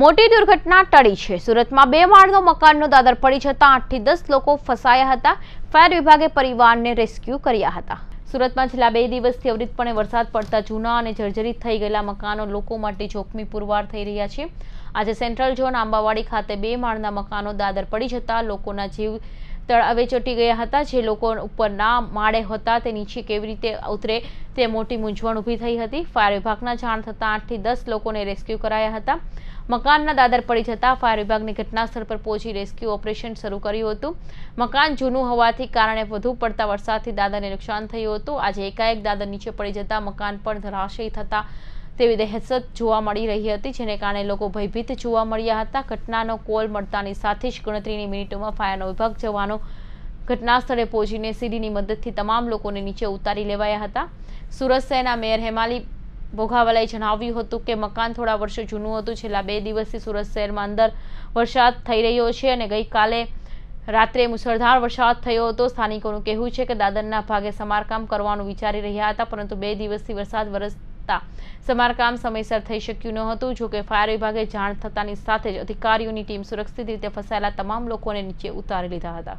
મોટી દુર્ઘટના ટળી છે સુરતમાં બે માળનો મકાનનો દાદર પડી જતાં આઠથી દસ લોકો ફસાયા હતા ફાયર વિભાગે પરિવારને રેસ્ક્યુ કર્યા હતા સુરતમાં છેલ્લા બે દિવસથી અવિરતપણે વરસાદ પડતા જૂના અને જર્જરિત થઈ ગયેલા મકાનો લોકો માટે જોખમી પુરવાર થઈ રહ્યા છે આજે સેન્ટ્રલ ઝોન આંબાવાડી ખાતે બે માળના મકાનો દાદર પડી જતા લોકોના જીવ તળાવે ચોટી ગયા હતા જે લોકો ઉપર ના માળે હતા તે નીચે કેવી રીતે ઉતરે તે મોટી મૂંઝવણ ઊભી થઈ હતી ફાયર વિભાગના જાણ થતાં આઠથી દસ લોકોને રેસ્ક્યુ કરાયા હતા મકાનના દાડર પડી જતાં ફાયર વિભાગની ઘટનાસ્થળ પર પહોંચી રેસ્ક્યુ ઓપરેશન શરૂ કર્યું હતું મકાન જૂનું હવાથી કારણે વધુ પડતા વરસાદથી દાદાને નુકસાન થઈ હતું આજે એકાય એક દાદર નીચે પડી જતાં મકાન પણ ધ્રાસાઈ થતા તે વિદેહસ જોવા મળી રહી હતી જેના કારણે લોકો ભયભીત જોવા મળ્યા હતા ઘટનાનો કોલ મળતાની સાથે જ ગણતરીની મિનિટોમાં ફાયરનો વિભાગ જવાનો ઘટનાસ્થળે પહોંચીને સીડીની મદદથી તમામ લોકોને નીચે ઉતારી લેવાયા હતા સુરસયના મેયર હેમાલી બોખાવાલે જણાવ્યું હતું કે મકાન થોડા વર્ષો જૂનું હતું છેલા 2 દિવસથી સુરત શહેરમાં અંદર વરસાદ થઈ રહ્યો છે અને ગઈ કાલે રાત્રે મુસળધાર વરસાદ થયો હતો સ્થાનિકોનું કહેવું છે કે દાદનના ભાગે સમારકામ કરવાનો વિચાર કરી રહ્યા હતા પરંતુ 2 દિવસથી વરસાદ વરસતા સમારકામ સમયસર થઈ શક્યું નહોતું જો કે ફાયર વિભાગે જાણ થતાની સાથે જ અધિકારીઓની ટીમ સુરક્ષિત રીતે ફસાયેલા તમામ લોકોને નીચે ઉતારી લીધા હતા